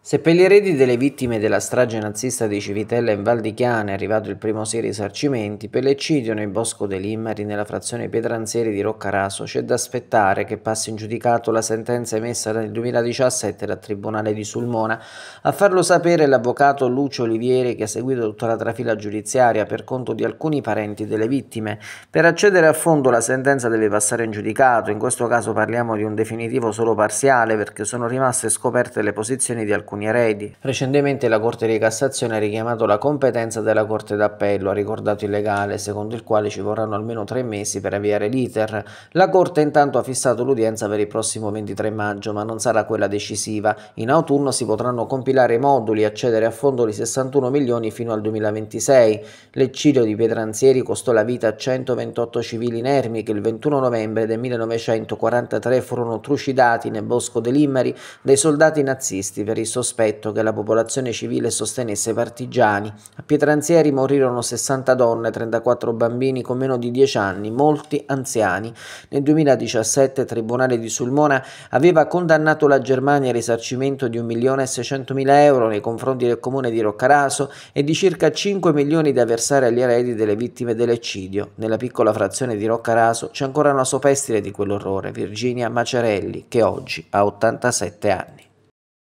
Se per gli eredi delle vittime della strage nazista di Civitella in Val di Chiana è arrivato il primo serio risarcimento, per l'eccidio nel bosco dei Limmeri nella frazione Pietranzieri di Roccaraso c'è da aspettare che passi in giudicato la sentenza emessa nel 2017 dal Tribunale di Sulmona. A farlo sapere l'avvocato Lucio Olivieri che ha seguito tutta la trafila giudiziaria per conto di alcuni parenti delle vittime. Per accedere a fondo la sentenza deve passare in giudicato, in questo caso parliamo di un definitivo solo parziale perché sono rimaste scoperte le posizioni di alcuni alcuni eredi. Recentemente la Corte di Cassazione ha richiamato la competenza della Corte d'Appello, ha ricordato il legale, secondo il quale ci vorranno almeno tre mesi per avviare l'iter. La Corte intanto ha fissato l'udienza per il prossimo 23 maggio, ma non sarà quella decisiva. In autunno si potranno compilare i moduli e accedere a fondo di 61 milioni fino al 2026. L'eccidio di Pietranzieri costò la vita a 128 civili inermi che il 21 novembre del 1943 furono trucidati nel bosco dei Limmeri dai soldati nazisti per i sospetto che la popolazione civile sostenesse i partigiani. A Pietranzieri morirono 60 donne, 34 bambini con meno di 10 anni, molti anziani. Nel 2017 il Tribunale di Sulmona aveva condannato la Germania a risarcimento di 1.600.000 euro nei confronti del comune di Roccaraso e di circa 5 milioni da versare agli eredi delle vittime dell'eccidio. Nella piccola frazione di Roccaraso c'è ancora una sopestile di quell'orrore, Virginia Macerelli, che oggi ha 87 anni.